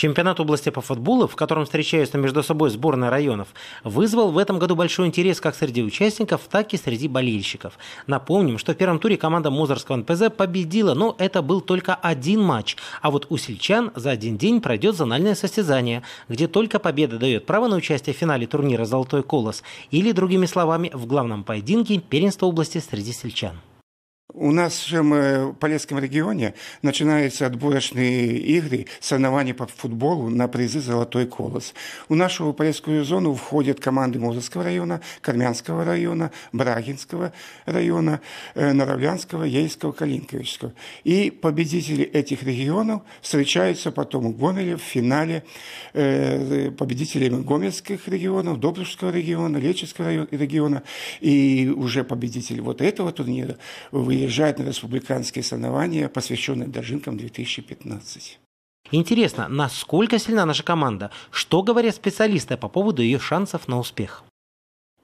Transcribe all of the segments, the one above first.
Чемпионат области по футболу, в котором встречаются между собой сборные районов, вызвал в этом году большой интерес как среди участников, так и среди болельщиков. Напомним, что в первом туре команда Мозорского НПЗ победила, но это был только один матч. А вот у сельчан за один день пройдет зональное состязание, где только победа дает право на участие в финале турнира «Золотой колос» или, другими словами, в главном поединке первенства области среди сельчан. У нас в Полесском регионе начинаются отборочные игры, соревнования по футболу на призы «Золотой колос». У нашу Полесскую зону входят команды Мозырского района, Кармянского района, Брагинского района, э, Наравлянского, Ейского, Калинковичского. И победители этих регионов встречаются потом в Гомеля в финале э, победителями Гомельских регионов, Добрушского региона, Леческого региона. И уже победитель вот этого турнира выезжает выезжает на республиканские соревнования, посвященные Дожинкам 2015. Интересно, насколько сильна наша команда? Что говорят специалисты по поводу ее шансов на успех?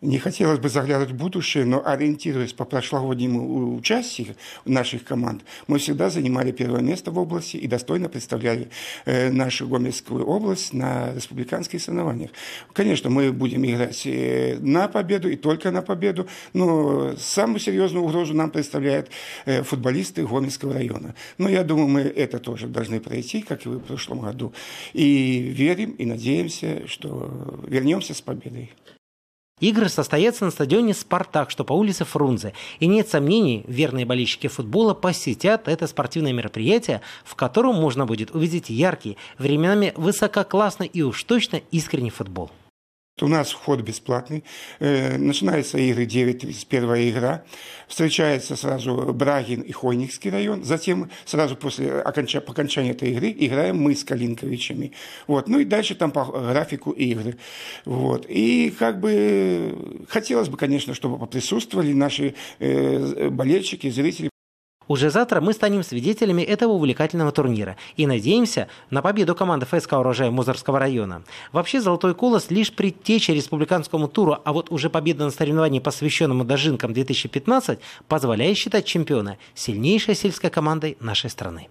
Не хотелось бы заглядывать в будущее, но ориентируясь по прошлогоднему э, участию наших команд, мы всегда занимали первое место в области и достойно представляли э, нашу Гомельскую область на республиканских соревнованиях. Конечно, мы будем играть э, на победу и только на победу, но самую серьезную угрозу нам представляют э, футболисты Гомельского района. Но я думаю, мы это тоже должны пройти, как и в прошлом году. И верим и надеемся, что вернемся с победой. Игры состоятся на стадионе «Спартак», что по улице Фрунзе. И нет сомнений, верные болельщики футбола посетят это спортивное мероприятие, в котором можно будет увидеть яркий, временами высококлассный и уж точно искренний футбол. У нас вход бесплатный. Э, начинаются игры 9.30, первая игра. Встречается сразу Брагин и Хойникский район. Затем сразу после окончания по окончании этой игры играем мы с Калинковичами. Вот. Ну и дальше там по графику игры. Вот. И как бы э, хотелось бы, конечно, чтобы поприсутствовали наши э, болельщики, зрители. Уже завтра мы станем свидетелями этого увлекательного турнира и надеемся на победу команды ФСК «Урожай» Мозорского района. Вообще «Золотой колос» лишь предтеча республиканскому туру, а вот уже победа на соревновании, посвященному дожинкам 2015, позволяет считать чемпиона сильнейшей сельской командой нашей страны.